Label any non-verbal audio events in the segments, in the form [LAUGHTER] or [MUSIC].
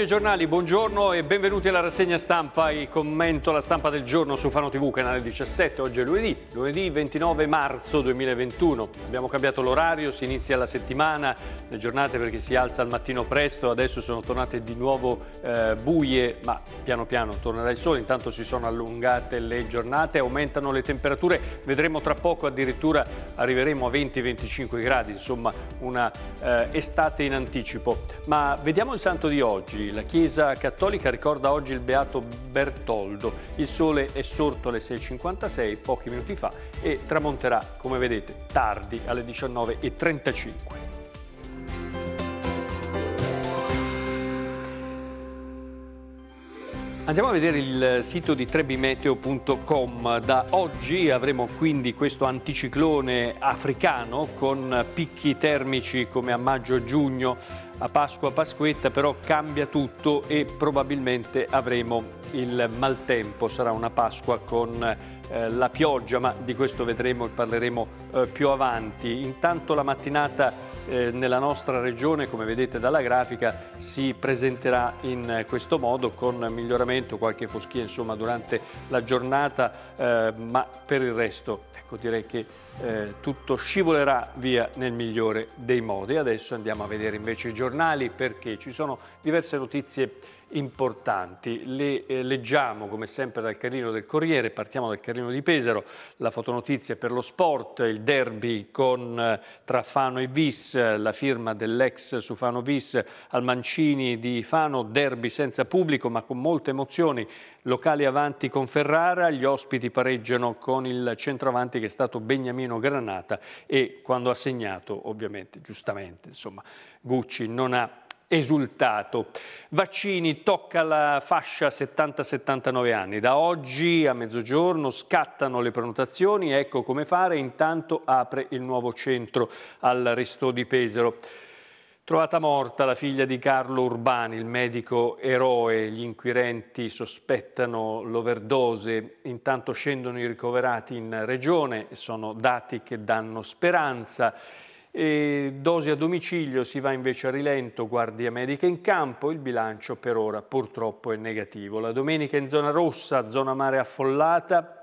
Maschio Giornali, buongiorno e benvenuti alla rassegna stampa. Il commento alla stampa del giorno su Fano TV, canale 17. Oggi è lunedì, lunedì 29 marzo 2021. Abbiamo cambiato l'orario, si inizia la settimana, le giornate perché si alza al mattino presto. Adesso sono tornate di nuovo eh, buie, ma piano piano tornerà il sole. Intanto si sono allungate le giornate, aumentano le temperature. Vedremo tra poco, addirittura arriveremo a 20-25 gradi, insomma una eh, estate in anticipo. Ma vediamo il santo di oggi la Chiesa Cattolica ricorda oggi il Beato Bertoldo. Il sole è sorto alle 6.56, pochi minuti fa, e tramonterà, come vedete, tardi alle 19.35. Andiamo a vedere il sito di trebimeteo.com. Da oggi avremo quindi questo anticiclone africano con picchi termici come a maggio-giugno a Pasqua Pasquetta però cambia tutto e probabilmente avremo il maltempo, sarà una Pasqua con eh, la pioggia, ma di questo vedremo e parleremo eh, più avanti. Intanto la mattinata eh, nella nostra regione, come vedete dalla grafica, si presenterà in eh, questo modo con miglioramento, qualche foschia insomma durante la giornata, eh, ma per il resto ecco, direi che eh, tutto scivolerà via nel migliore dei modi. Adesso andiamo a vedere invece i giornali perché ci sono diverse notizie importanti. Le eh, leggiamo come sempre dal carrino del Corriere, partiamo dal carrino di Pesaro, la fotonotizia per lo sport, il derby con eh, tra Fano e Vis, la firma dell'ex su Fano Vis al Mancini di Fano, derby senza pubblico ma con molte emozioni, locali avanti con Ferrara, gli ospiti pareggiano con il centroavanti che è stato Beniamino Antonino Granata e quando ha segnato, ovviamente, giustamente, insomma, Gucci non ha esultato. Vaccini tocca la fascia 70-79 anni. Da oggi a mezzogiorno scattano le prenotazioni, ecco come fare, intanto apre il nuovo centro al Ristò di Pesaro. Trovata morta la figlia di Carlo Urbani, il medico eroe, gli inquirenti sospettano l'overdose, intanto scendono i ricoverati in regione, sono dati che danno speranza. E dosi a domicilio, si va invece a rilento, guardia medica in campo, il bilancio per ora purtroppo è negativo. La domenica in zona rossa, zona mare affollata,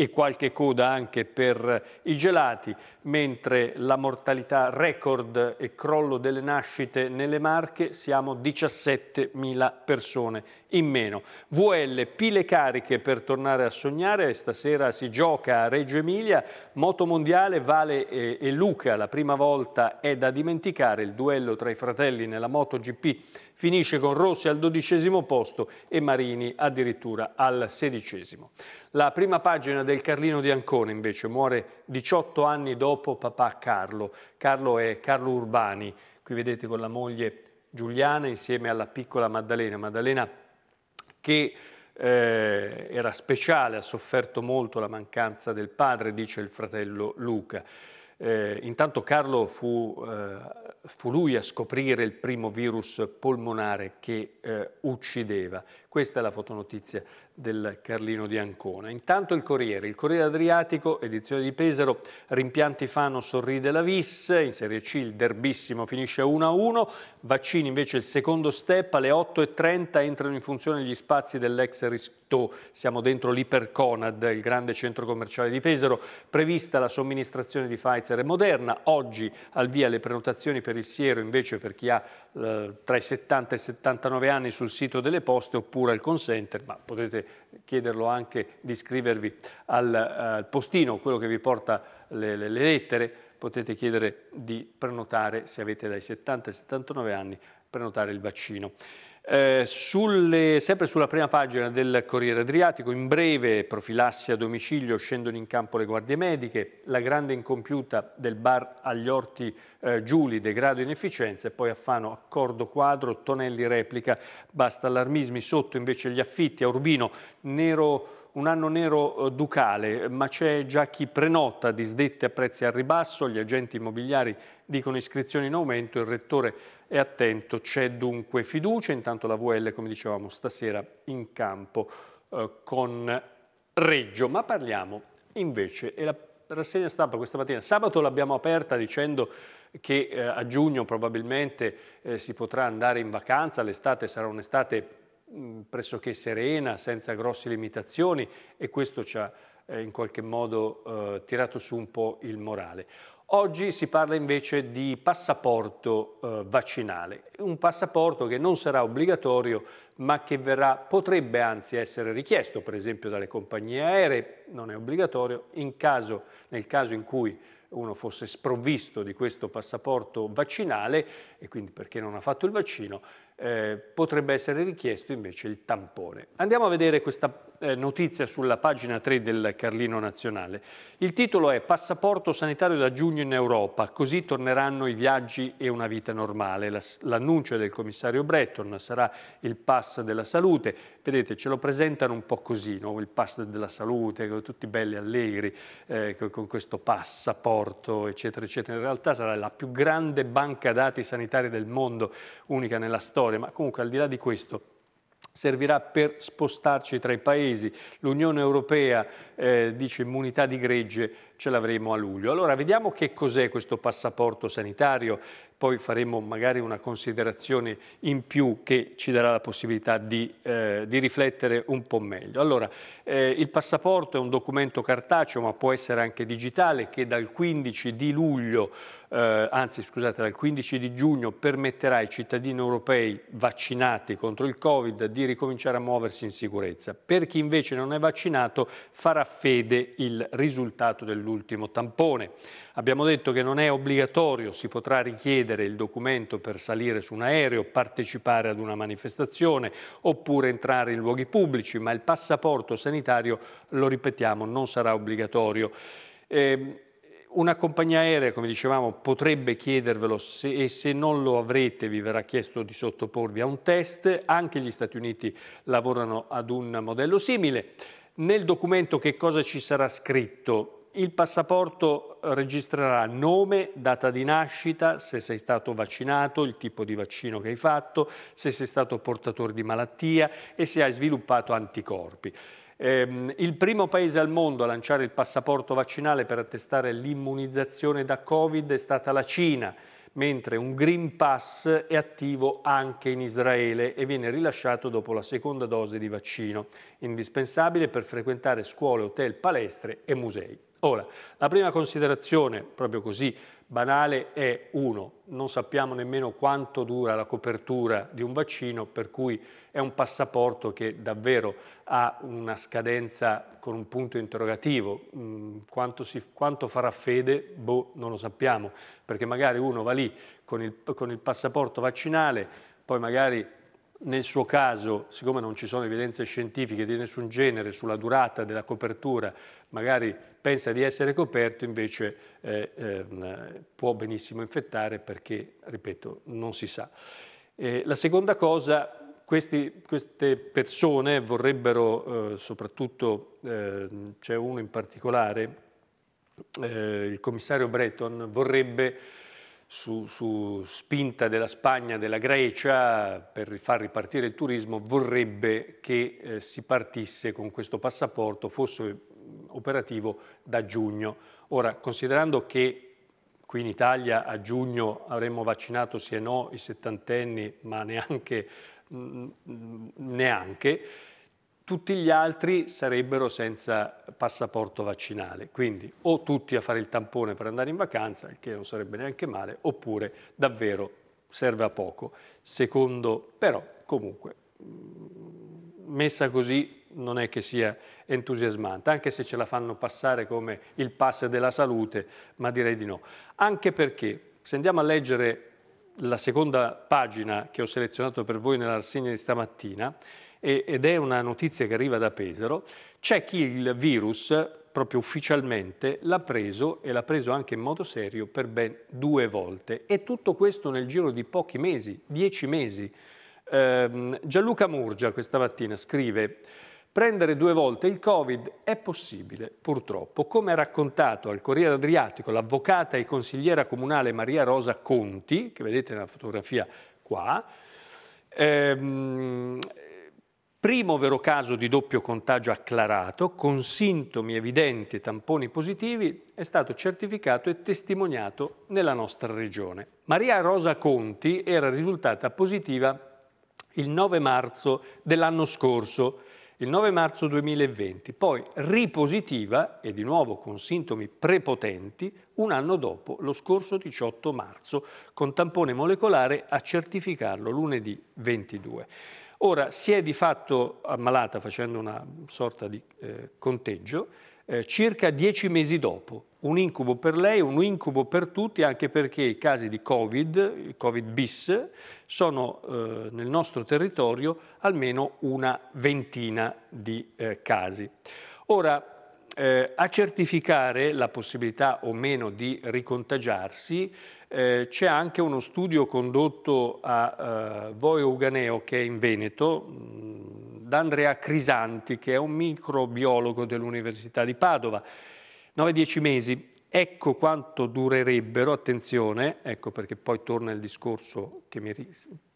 e qualche coda anche per i gelati, mentre la mortalità record e crollo delle nascite nelle Marche siamo 17.000 persone in meno. VL, pile cariche per tornare a sognare, stasera si gioca a Reggio Emilia, moto mondiale Vale e Luca, la prima volta è da dimenticare il duello tra i fratelli nella MotoGP finisce con Rossi al dodicesimo posto e Marini addirittura al sedicesimo. La prima pagina del Carlino di Ancona invece muore 18 anni dopo papà Carlo. Carlo è Carlo Urbani, qui vedete con la moglie Giuliana insieme alla piccola Maddalena. Maddalena che eh, era speciale, ha sofferto molto la mancanza del padre, dice il fratello Luca. Eh, intanto Carlo fu, eh, fu, lui a scoprire il primo virus polmonare che eh, uccideva. Questa è la fotonotizia del Carlino di Ancona. Intanto il Corriere, il Corriere Adriatico, edizione di Pesaro, rimpianti Fano sorride la vis, in Serie C il derbissimo finisce 1-1, vaccini invece il secondo step, alle 8.30 entrano in funzione gli spazi dell'ex Ristò, siamo dentro l'Iperconad, il grande centro commerciale di Pesaro, prevista la somministrazione di Pfizer e Moderna, oggi al via le prenotazioni per il siero invece per chi ha eh, tra i 70 e i 79 anni sul sito delle poste oppure procura il consenter, ma potete chiederlo anche di iscrivervi al, eh, al postino, quello che vi porta le, le, le lettere, potete chiedere di prenotare, se avete dai 70 ai 79 anni, prenotare il vaccino. Eh, sulle, sempre sulla prima pagina del Corriere Adriatico, in breve profilassi a domicilio, scendono in campo le guardie mediche, la grande incompiuta del bar agli orti eh, Giuli, degrado e inefficienza, e poi a Fano accordo quadro, Tonelli replica, basta allarmismi, sotto invece gli affitti, a Urbino, nero un anno nero eh, ducale, ma c'è già chi prenota disdette a prezzi al ribasso, gli agenti immobiliari dicono iscrizioni in aumento, il rettore è attento, c'è dunque fiducia, intanto la VL come dicevamo stasera in campo eh, con Reggio, ma parliamo invece, e la rassegna stampa questa mattina, sabato l'abbiamo aperta dicendo che eh, a giugno probabilmente eh, si potrà andare in vacanza, l'estate sarà un'estate Mm, pressoché serena, senza grosse limitazioni e questo ci ha eh, in qualche modo eh, tirato su un po' il morale. Oggi si parla invece di passaporto eh, vaccinale, un passaporto che non sarà obbligatorio ma che verrà, potrebbe anzi essere richiesto per esempio dalle compagnie aeree, non è obbligatorio, caso, nel caso in cui uno fosse sprovvisto di questo passaporto vaccinale e quindi perché non ha fatto il vaccino, eh, potrebbe essere richiesto invece il tampone. Andiamo a vedere questa eh, notizia sulla pagina 3 del Carlino Nazionale. Il titolo è Passaporto sanitario da giugno in Europa, così torneranno i viaggi e una vita normale. L'annuncio del commissario Breton sarà il pass della salute. Vedete, ce lo presentano un po' così, no? il pass della salute, tutti belli allegri, eh, con questo passaporto, eccetera, eccetera. In realtà sarà la più grande banca dati sanitaria del mondo, unica nella storia, ma comunque al di là di questo servirà per spostarci tra i paesi. L'Unione Europea eh, dice immunità di gregge ce l'avremo a luglio. Allora vediamo che cos'è questo passaporto sanitario poi faremo magari una considerazione in più che ci darà la possibilità di, eh, di riflettere un po' meglio. Allora, eh, il passaporto è un documento cartaceo ma può essere anche digitale che dal 15 di luglio eh, anzi scusate, dal 15 di giugno permetterà ai cittadini europei vaccinati contro il Covid di ricominciare a muoversi in sicurezza. Per chi invece non è vaccinato farà fede il risultato dell'ultimo tampone. Abbiamo detto che non è obbligatorio, si potrà richiedere il documento per salire su un aereo, partecipare ad una manifestazione oppure entrare in luoghi pubblici, ma il passaporto sanitario, lo ripetiamo, non sarà obbligatorio. Eh, una compagnia aerea, come dicevamo, potrebbe chiedervelo se, e se non lo avrete vi verrà chiesto di sottoporvi a un test. Anche gli Stati Uniti lavorano ad un modello simile. Nel documento che cosa ci sarà scritto? il passaporto registrerà nome, data di nascita, se sei stato vaccinato, il tipo di vaccino che hai fatto, se sei stato portatore di malattia e se hai sviluppato anticorpi. Ehm, il primo paese al mondo a lanciare il passaporto vaccinale per attestare l'immunizzazione da Covid è stata la Cina, mentre un Green Pass è attivo anche in Israele e viene rilasciato dopo la seconda dose di vaccino, indispensabile per frequentare scuole, hotel, palestre e musei. Ora, la prima considerazione, proprio così banale, è uno, non sappiamo nemmeno quanto dura la copertura di un vaccino, per cui è un passaporto che davvero ha una scadenza con un punto interrogativo. Mm, quanto, si, quanto farà fede? Boh, non lo sappiamo, perché magari uno va lì con il, con il passaporto vaccinale, poi magari nel suo caso, siccome non ci sono evidenze scientifiche di nessun genere sulla durata della copertura, magari pensa di essere coperto, invece eh, eh, può benissimo infettare perché, ripeto, non si sa. Eh, la seconda cosa, questi, queste persone vorrebbero eh, soprattutto, ehm, c'è uno in particolare, eh, il commissario Breton, vorrebbe su, su, spinta della Spagna, della Grecia, per far ripartire il turismo, vorrebbe che eh, si partisse con questo passaporto, fosse mm, operativo da giugno. Ora, considerando che qui in Italia a giugno avremmo vaccinato sì e no i settantenni, ma neanche, mh, mm, mm, neanche tutti gli altri sarebbero senza passaporto vaccinale, quindi o tutti a fare il tampone per andare in vacanza, che non sarebbe neanche male, oppure davvero serve a poco. Secondo, però comunque, mm, messa così non è che sia entusiasmante, anche se ce la fanno passare come il pass della salute, ma direi di no. Anche perché, se andiamo a leggere la seconda pagina che ho selezionato per voi nella rassegna di stamattina, ed è una notizia che arriva da Pesaro, c'è chi il virus proprio ufficialmente l'ha preso e l'ha preso anche in modo serio per ben due volte e tutto questo nel giro di pochi mesi, dieci mesi. Ehm, Gianluca Murgia questa mattina scrive Prendere due volte il Covid è possibile, purtroppo. Come ha raccontato al Corriere Adriatico l'avvocata e consigliera comunale Maria Rosa Conti, che vedete nella fotografia qua, ehm, primo vero caso di doppio contagio acclarato, con sintomi evidenti e tamponi positivi, è stato certificato e testimoniato nella nostra regione. Maria Rosa Conti era risultata positiva il 9 marzo dell'anno scorso, il 9 marzo 2020, poi ripositiva e di nuovo con sintomi prepotenti un anno dopo, lo scorso 18 marzo, con tampone molecolare a certificarlo lunedì 22. Ora si è di fatto ammalata facendo una sorta di eh, conteggio eh, circa dieci mesi dopo. Un incubo per lei, un incubo per tutti, anche perché i casi di Covid, Covid bis, sono eh, nel nostro territorio almeno una ventina di eh, casi. Ora, eh, a certificare la possibilità o meno di ricontagiarsi eh, c'è anche uno studio condotto a eh, Voio Uganeo, che è in Veneto, da Andrea Crisanti, che è un microbiologo dell'Università di Padova. 9-10 mesi Ecco quanto durerebbero, attenzione, ecco perché poi torna il discorso mi,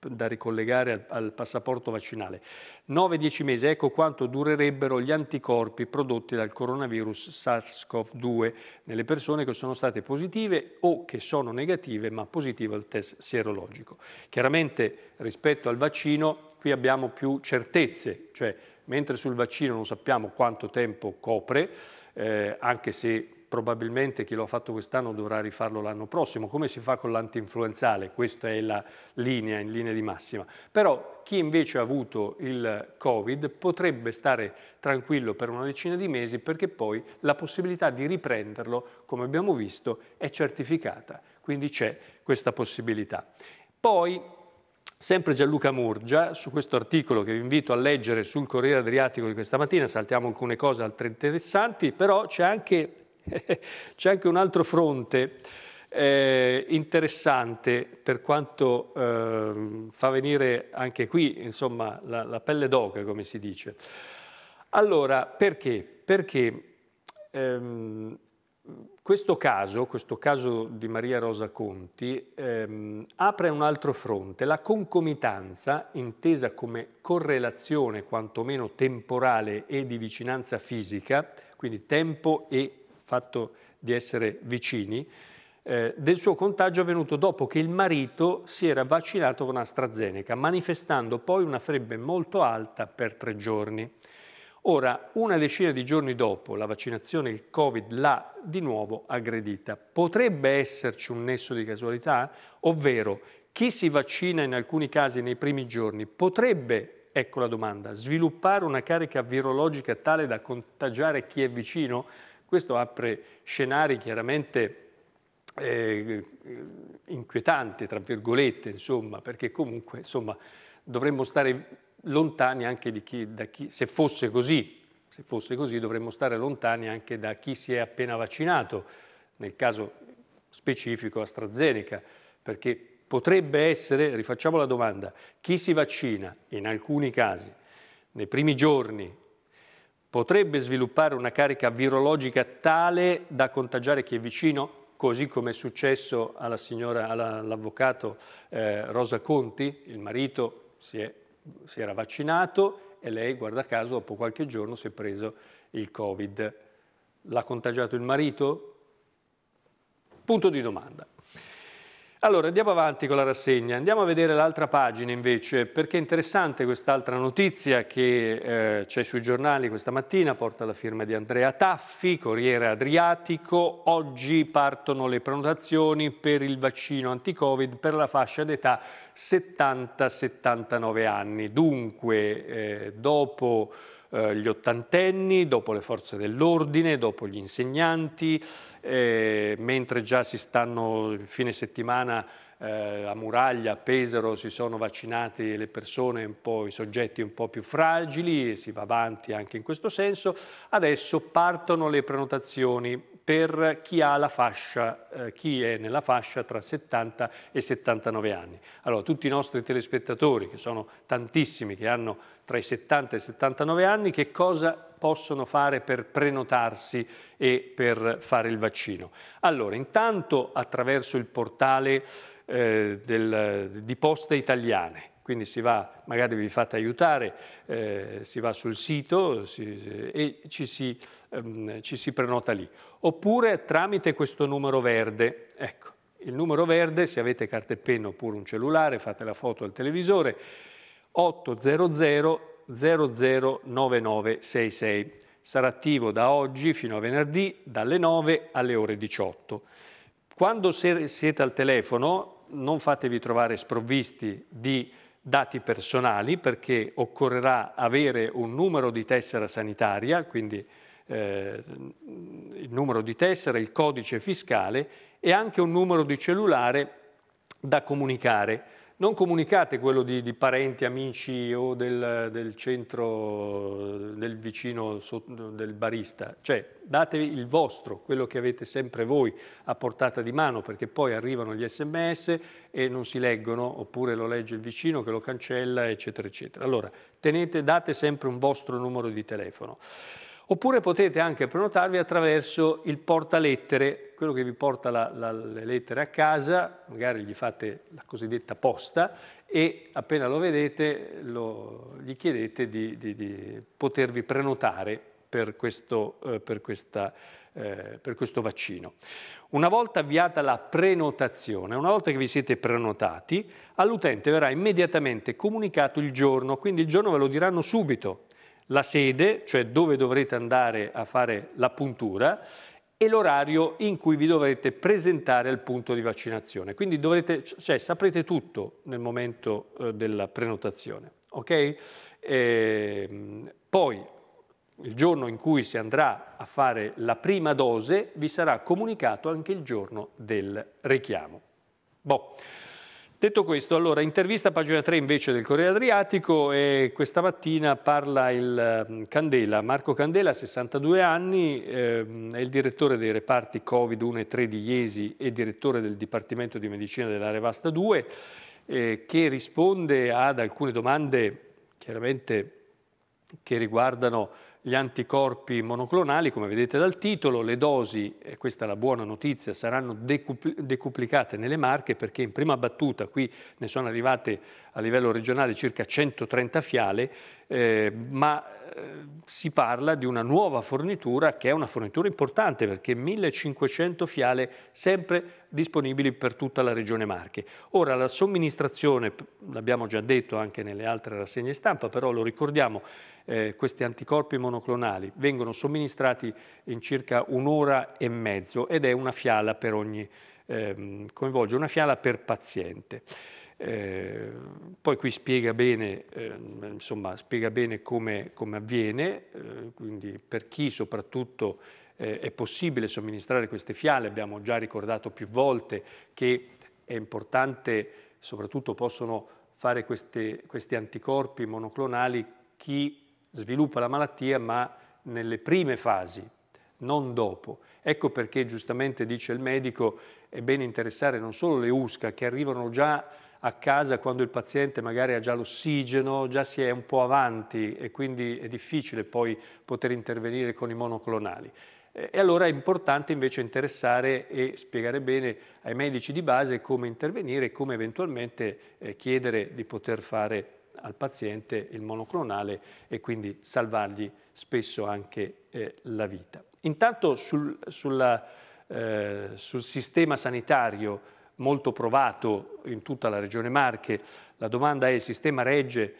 da ricollegare al, al passaporto vaccinale, 9-10 mesi, ecco quanto durerebbero gli anticorpi prodotti dal coronavirus SARS-CoV-2 nelle persone che sono state positive o che sono negative ma positive al test sierologico. Chiaramente rispetto al vaccino qui abbiamo più certezze, cioè mentre sul vaccino non sappiamo quanto tempo copre, eh, anche se probabilmente chi lo ha fatto quest'anno dovrà rifarlo l'anno prossimo, come si fa con l'anti-influenzale, questa è la linea in linea di massima. Però chi invece ha avuto il Covid potrebbe stare tranquillo per una decina di mesi perché poi la possibilità di riprenderlo, come abbiamo visto, è certificata, quindi c'è questa possibilità. Poi Sempre Gianluca Murgia, su questo articolo che vi invito a leggere sul Corriere Adriatico di questa mattina, saltiamo alcune cose altre interessanti, però c'è anche [LAUGHS] C'è anche un altro fronte eh, interessante per quanto eh, fa venire anche qui insomma, la, la pelle d'oca, come si dice. Allora, perché? Perché ehm, questo caso, questo caso di Maria Rosa Conti, ehm, apre un altro fronte, la concomitanza, intesa come correlazione quantomeno temporale e di vicinanza fisica, quindi tempo e fatto di essere vicini, eh, del suo contagio avvenuto dopo che il marito si era vaccinato con AstraZeneca, manifestando poi una febbre molto alta per tre giorni. Ora, una decina di giorni dopo la vaccinazione, il Covid l'ha di nuovo aggredita. Potrebbe esserci un nesso di casualità? Ovvero, chi si vaccina in alcuni casi nei primi giorni potrebbe, ecco la domanda, sviluppare una carica virologica tale da contagiare chi è vicino? Questo apre scenari chiaramente eh, inquietanti, tra virgolette, insomma, perché comunque insomma, dovremmo stare lontani anche di chi, da chi, se fosse così, se fosse così dovremmo stare lontani anche da chi si è appena vaccinato, nel caso specifico AstraZeneca, perché potrebbe essere, rifacciamo la domanda, chi si vaccina in alcuni casi nei primi giorni potrebbe sviluppare una carica virologica tale da contagiare chi è vicino? così come è successo alla signora, all'avvocato eh, Rosa Conti, il marito si, è, si, era vaccinato e lei, guarda caso, dopo qualche giorno si è preso il Covid. L'ha contagiato il marito? Punto di domanda. Allora andiamo avanti con la rassegna, andiamo a vedere l'altra pagina invece perché è interessante quest'altra notizia che eh, c'è sui giornali questa mattina, porta la firma di Andrea Taffi, Corriere Adriatico, oggi partono le prenotazioni per il vaccino anti-covid per la fascia d'età 70-79 anni, dunque eh, dopo eh, gli ottantenni, dopo le forze dell'ordine, dopo gli insegnanti, eh, mentre già si stanno il fine settimana eh, a Muraglia, a Pesaro si sono vaccinati le persone, i soggetti un po' più fragili, si va avanti anche in questo senso. Adesso partono le prenotazioni per chi, fascia, eh, chi, è nella fascia tra 70 e 79 anni. Allora, tutti i nostri telespettatori, che sono tantissimi, che hanno tra i 70 e i 79 anni, che cosa possono fare per prenotarsi e per fare il vaccino? Allora, intanto attraverso il portale eh, del, di Poste Italiane, quindi si va, magari vi fate aiutare, eh, si va sul sito si, e ci si, ehm, ci si prenota lì. Oppure tramite questo numero verde, ecco, il numero verde, se avete carta e penna oppure un cellulare, fate la foto al televisore, 800 009966. Sarà attivo da oggi fino a venerdì dalle 9 alle ore 18. Quando siete al telefono non fatevi trovare sprovvisti di dati personali perché occorrerà avere un numero di tessera sanitaria, quindi eh, il numero di tessera, il codice fiscale e anche un numero di cellulare da comunicare non comunicate quello di, di parenti, amici o del, del, centro, del vicino, del barista, cioè datevi il vostro, quello che avete sempre voi a portata di mano, perché poi arrivano gli sms e non si leggono, oppure lo legge il vicino che lo cancella, eccetera, eccetera. Allora, tenete, date sempre un vostro numero di telefono. Oppure potete anche prenotarvi attraverso il portalettere, quello che vi porta la, la, le lettere a casa, magari gli fate la cosiddetta posta e appena lo vedete lo, gli chiedete di, di, di, potervi prenotare per questo, eh, per, questa, eh, per questo vaccino. Una volta avviata la prenotazione, una volta che vi siete prenotati, all'utente verrà immediatamente comunicato il giorno, quindi il giorno ve lo diranno subito la sede, cioè dove dovrete andare a fare la puntura, e l'orario in cui vi dovrete presentare al punto di vaccinazione. Quindi dovrete, cioè, saprete tutto nel momento eh, della prenotazione. Okay? E, ehm, poi, il giorno in cui si andrà a fare la prima dose, vi sarà comunicato anche il giorno del richiamo. Boh. Detto questo, allora, intervista a pagina 3 invece del Corriere Adriatico e questa mattina parla il ehm, Candela, Marco Candela, 62 anni, ehm, è il direttore dei reparti Covid 1 e 3 di Iesi e direttore del Dipartimento di Medicina della Revasta 2, eh, che risponde ad alcune domande chiaramente che riguardano gli anticorpi monoclonali, come vedete dal titolo, le dosi, e questa è la buona notizia, saranno decuplicate nelle marche perché in prima battuta qui ne sono arrivate a livello regionale circa 130 fiale, eh, ma eh, si parla di una nuova fornitura che è una fornitura importante perché 1500 fiale sempre disponibili per tutta la regione Marche. Ora la somministrazione, l'abbiamo già detto anche nelle altre rassegne stampa, però lo ricordiamo, eh, questi anticorpi monoclonali vengono somministrati in circa un'ora e mezzo ed è una fiala per ogni, ehm, coinvolge una fiala per paziente. Eh, poi qui spiega bene, eh, insomma, spiega bene come, come, avviene, eh, quindi per chi soprattutto eh, è possibile somministrare queste fiale, abbiamo già ricordato più volte che è importante, soprattutto possono fare queste, questi anticorpi monoclonali chi sviluppa la malattia ma nelle prime fasi, non dopo. Ecco perché giustamente dice il medico è bene interessare non solo le USCA che arrivano già a casa quando il paziente magari ha già l'ossigeno, già si è un po' avanti e quindi è difficile poi poter intervenire con i monoclonali. E allora è importante invece interessare e spiegare bene ai medici di base come intervenire e come eventualmente eh, chiedere di poter fare al paziente il monoclonale e quindi salvargli spesso anche eh, la vita. Intanto sul, sulla, eh, sul sistema sanitario molto provato in tutta la regione Marche. La domanda è il sistema regge,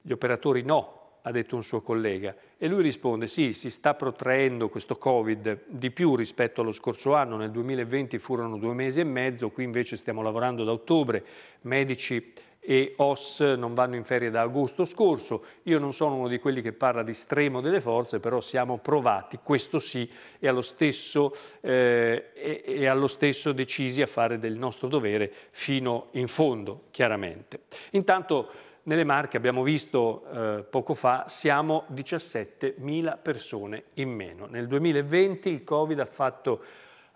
gli operatori no, ha detto un suo collega. E lui risponde sì, si sta protraendo questo Covid di più rispetto allo scorso anno, nel 2020 furono due mesi e mezzo, qui invece stiamo lavorando da ottobre, medici e OS non vanno in ferie da agosto scorso. Io non sono uno di quelli che parla di stremo delle forze, però siamo provati, questo sì, e allo stesso, eh, e, e allo stesso decisi a fare del nostro dovere fino in fondo, chiaramente. Intanto nelle Marche, abbiamo visto eh, poco fa, siamo 17.000 persone in meno. Nel 2020 il Covid ha fatto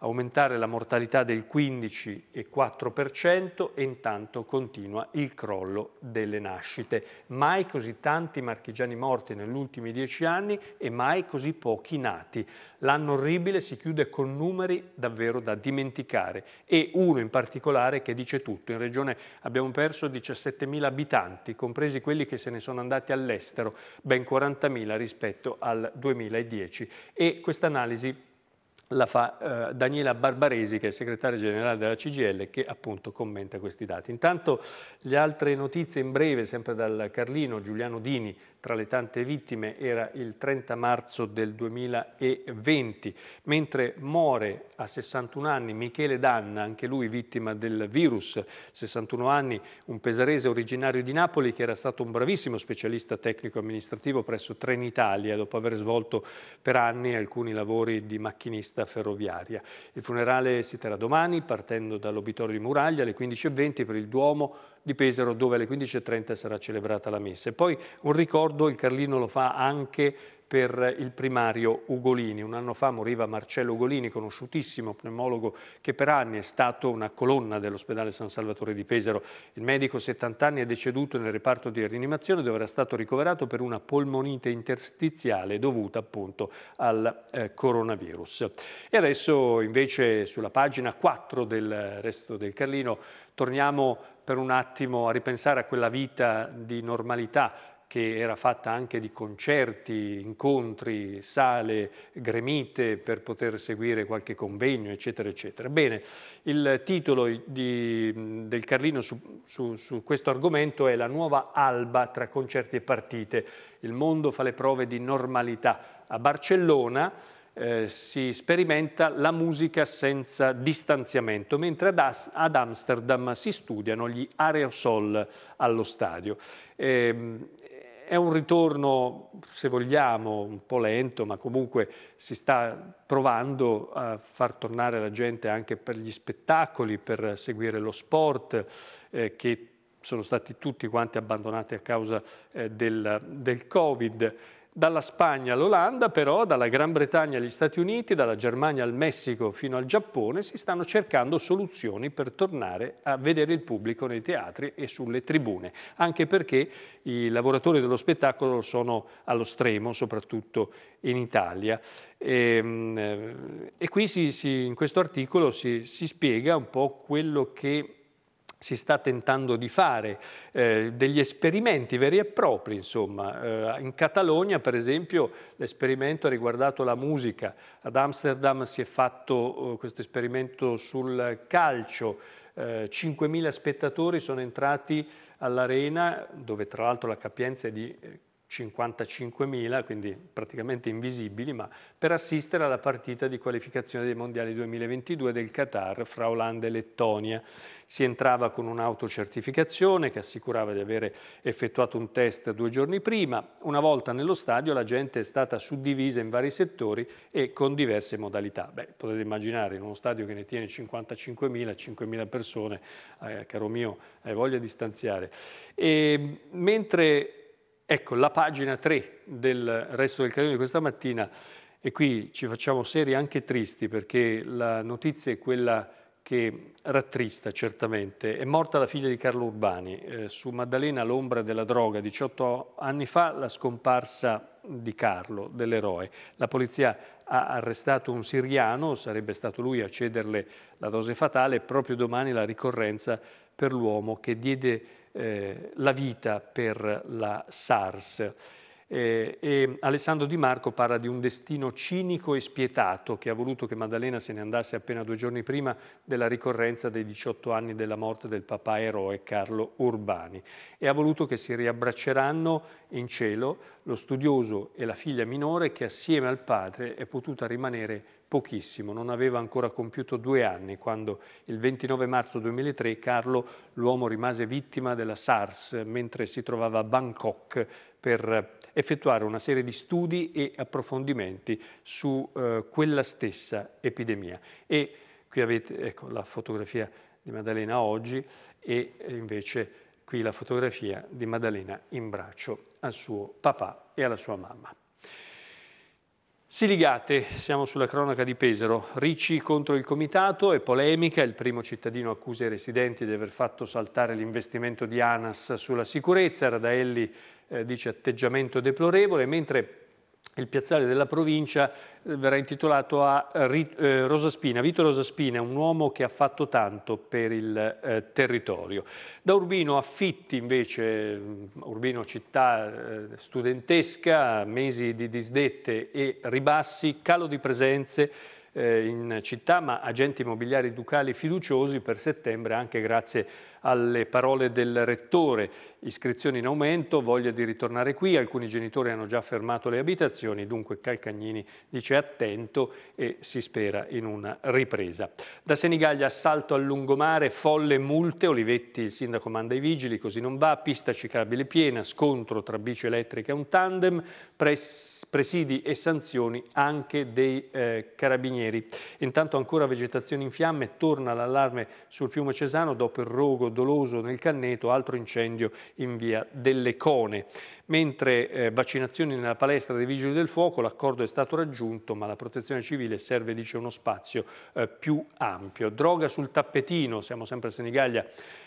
aumentare la mortalità del 15,4% e intanto continua il crollo delle nascite. Mai così tanti marchigiani morti negli ultimi dieci anni e mai così pochi nati. L'anno orribile si chiude con numeri davvero da dimenticare e uno in particolare che dice tutto. In regione abbiamo perso 17.000 abitanti, compresi quelli che se ne sono andati all'estero, ben 40.000 rispetto al 2010 e questa analisi la fa eh, Daniela Barbaresi che è segretaria generale della CGL che appunto commenta questi dati. Intanto le altre notizie in breve sempre dal Carlino, Giuliano Dini tra le tante vittime era il 30 marzo del 2020 mentre muore a 61 anni Michele Danna, anche lui vittima del virus, 61 anni, un pesarese originario di Napoli che era stato un bravissimo specialista tecnico amministrativo presso Trenitalia dopo aver svolto per anni alcuni lavori di macchinista pista ferroviaria. Il funerale si terrà domani partendo dall'obitorio di Muraglia alle 15.20 per il Duomo di Pesaro dove alle 15.30 sarà celebrata la messa. E poi un ricordo, il Carlino lo fa anche per il primario Ugolini. Un anno fa moriva Marcello Ugolini, conosciutissimo pneumologo che per anni è stato una colonna dell'ospedale San Salvatore di Pesaro. Il medico 70 anni è deceduto nel reparto di rianimazione dove era stato ricoverato per una polmonite interstiziale dovuta appunto al eh, coronavirus. E adesso invece sulla pagina 4 del resto del Carlino torniamo per un attimo a ripensare a quella vita di normalità che era fatta anche di concerti, incontri, sale, gremite per poter seguire qualche convegno, eccetera, eccetera. Bene, il titolo di, del Carlino su, su, su questo argomento è La nuova alba tra concerti e partite. Il mondo fa le prove di normalità. A Barcellona eh, si sperimenta la musica senza distanziamento, mentre ad, As ad Amsterdam si studiano gli aerosol allo stadio. Eh, è un ritorno, se vogliamo, un po' lento, ma comunque si sta provando a far tornare la gente anche per gli spettacoli, per seguire lo sport, eh, che sono stati tutti quanti abbandonati a causa eh, del, del Covid dalla Spagna all'Olanda però, dalla Gran Bretagna agli Stati Uniti, dalla Germania al Messico fino al Giappone si stanno cercando soluzioni per tornare a vedere il pubblico nei teatri e sulle tribune, anche perché i lavoratori dello spettacolo sono allo stremo, soprattutto in Italia. E, ehm, eh, e qui si, si, in questo articolo si, si spiega un po' quello che si sta tentando di fare, eh, degli esperimenti veri e propri, insomma. Eh, in Catalogna, per esempio, l'esperimento ha riguardato la musica, ad Amsterdam si è fatto eh, questo esperimento sul calcio, 5.000 eh, spettatori sono entrati all'arena, dove tra l'altro la capienza è di eh, 55.000, quindi praticamente invisibili, ma per assistere alla partita di qualificazione dei Mondiali 2022 del Qatar fra Olanda e Lettonia. Si entrava con un'autocertificazione che assicurava di avere effettuato un test due giorni prima. Una volta nello stadio la gente è stata suddivisa in vari settori e con diverse modalità. Beh, potete immaginare in uno stadio che ne tiene 55.000, 5.000 persone, eh, caro mio, hai voglia di stanziare. E, ehm, mentre Ecco, la pagina 3 del resto del carrello di questa mattina, e qui ci facciamo seri anche tristi, perché la notizia è quella che rattrista certamente. È morta la figlia di Carlo Urbani, eh, su Maddalena l'ombra della droga, 18 anni fa la scomparsa di Carlo, dell'eroe. La polizia ha arrestato un siriano, sarebbe stato lui a cederle la dose fatale, proprio domani la ricorrenza per l'uomo che diede eh, la vita per la SARS. Eh, e Alessandro Di Marco parla di un destino cinico e spietato che ha voluto che Maddalena se ne andasse appena due giorni prima della ricorrenza dei 18 anni della morte del papà eroe Carlo Urbani e ha voluto che si riabbracceranno in cielo lo studioso e la figlia minore che assieme al padre è potuta rimanere pochissimo, non aveva ancora compiuto due anni quando il 29 marzo 2003 Carlo, l'uomo, rimase vittima della SARS mentre si trovava a Bangkok per effettuare una serie di studi e approfondimenti su eh, quella stessa epidemia. E qui avete ecco, la fotografia di Maddalena oggi e invece qui la fotografia di Maddalena in braccio al suo papà e alla sua mamma. Siligate, siamo sulla cronaca di Pesaro. Ricci contro il comitato e polemica. Il primo cittadino accusa i residenti di aver fatto saltare l'investimento di ANAS sulla sicurezza. Radaelli eh, dice atteggiamento deplorevole, mentre il piazzale della provincia eh, verrà intitolato a eh, eh, Rosa Spina. Vito Rosa Spina è un uomo che ha fatto tanto per il territorio. Da Urbino a Fitti invece, mm, Urbino città studentesca, mesi di disdette e ribassi, calo di presenze in città ma agenti immobiliari ducali fiduciosi per settembre anche grazie a alle parole del rettore, iscrizioni in aumento, voglia di ritornare qui, alcuni genitori hanno già fermato le abitazioni, dunque Calcagnini dice attento e si spera in una ripresa. Da Senigallia assalto al lungomare, folle multe, Olivetti il sindaco manda i vigili, così non va, pista ciclabile piena, scontro tra bici elettrica e un tandem, presidi e sanzioni anche dei eh, carabinieri. Intanto ancora vegetazione in fiamme, torna l'allarme sul fiume Cesano dopo il rogo doloso nel Canneto, altro incendio in via delle Cone. Mentre eh, vaccinazioni nella palestra dei Vigili del Fuoco, l'accordo è stato raggiunto, ma la protezione civile serve, dice, uno spazio eh, più ampio. Droga sul tappetino, siamo sempre a Senigallia,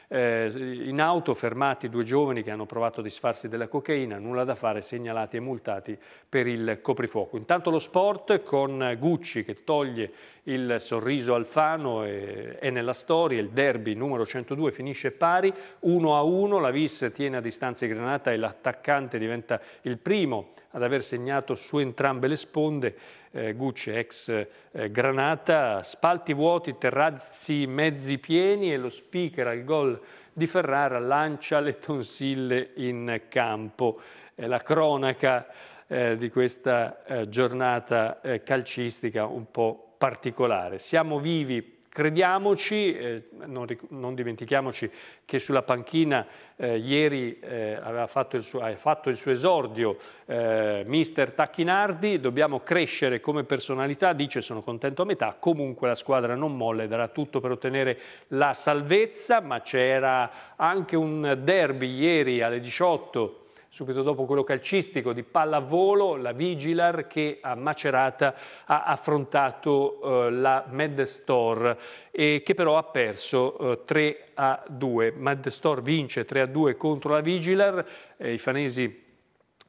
eh, in auto fermati due giovani che hanno provato a disfarsi della cocaina, nulla da fare, segnalati e multati per il coprifuoco. Intanto lo sport con Gucci che toglie il sorriso Alfano è, è nella storia, il derby numero 102 finisce pari, 1 a 1, la Vis tiene a distanza di Granata e l'attaccante diventa il primo ad aver segnato su entrambe le sponde eh, Gucci, ex eh, Granata, spalti vuoti, terrazzi mezzi pieni e lo speaker al gol di Ferrara lancia le tonsille in campo. È la cronaca eh, di questa eh, giornata eh, calcistica un po' particolare. Siamo vivi Crediamoci, eh, non, non, dimentichiamoci che sulla panchina eh, ieri eh, aveva fatto il suo, ha fatto il suo esordio eh, mister Tacchinardi, dobbiamo crescere come personalità, dice sono contento a metà, comunque la squadra non molle, darà tutto per ottenere la salvezza, ma c'era anche un derby ieri alle 18 subito dopo quello calcistico di pallavolo, la Vigilar che a Macerata ha affrontato eh, la Store e che però ha perso eh, 3 a 2. Store vince 3 a 2 contro la Vigilar, eh, i fanesi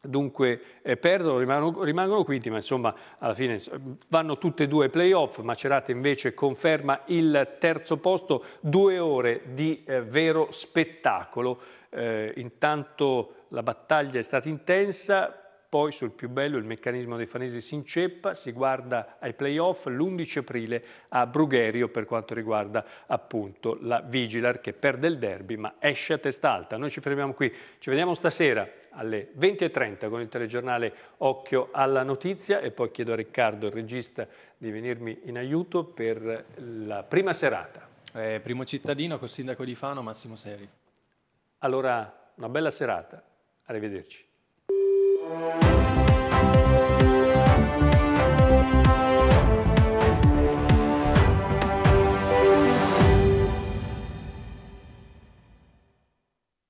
dunque eh, perdono, rimangono, rimangono, quinti, ma insomma alla fine vanno tutte e due ai playoff, Macerata invece conferma il terzo posto, due ore di eh, vero spettacolo, eh, intanto la battaglia è stata intensa, poi sul più bello il meccanismo dei fanesi si inceppa, si guarda ai playoff l'11 aprile a Brugherio per quanto riguarda appunto la Vigilar che perde il derby ma esce a testa alta. Noi ci fermiamo qui, ci vediamo stasera alle 20.30 con il telegiornale Occhio alla Notizia e poi chiedo a Riccardo, il regista, di venirmi in aiuto per la prima serata. Eh, primo cittadino col sindaco di Fano Massimo Seri. Allora, una bella serata. Arrivederci.